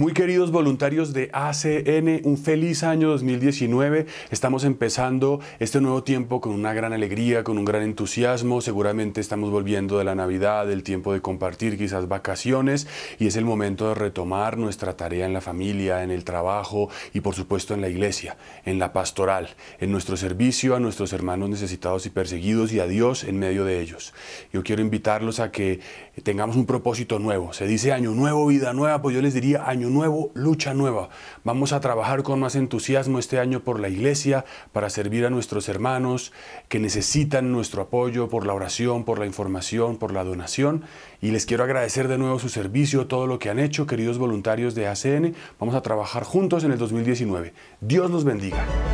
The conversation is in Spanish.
Muy queridos voluntarios de ACN, un feliz año 2019. Estamos empezando este nuevo tiempo con una gran alegría, con un gran entusiasmo. Seguramente estamos volviendo de la Navidad, el tiempo de compartir quizás vacaciones y es el momento de retomar nuestra tarea en la familia, en el trabajo y por supuesto en la iglesia, en la pastoral, en nuestro servicio a nuestros hermanos necesitados y perseguidos y a Dios en medio de ellos. Yo quiero invitarlos a que tengamos un propósito nuevo. Se dice año nuevo, vida nueva, pues yo les diría año nuevo, lucha nueva. Vamos a trabajar con más entusiasmo este año por la iglesia, para servir a nuestros hermanos que necesitan nuestro apoyo por la oración, por la información, por la donación. Y les quiero agradecer de nuevo su servicio, todo lo que han hecho, queridos voluntarios de ACN. Vamos a trabajar juntos en el 2019. Dios los bendiga.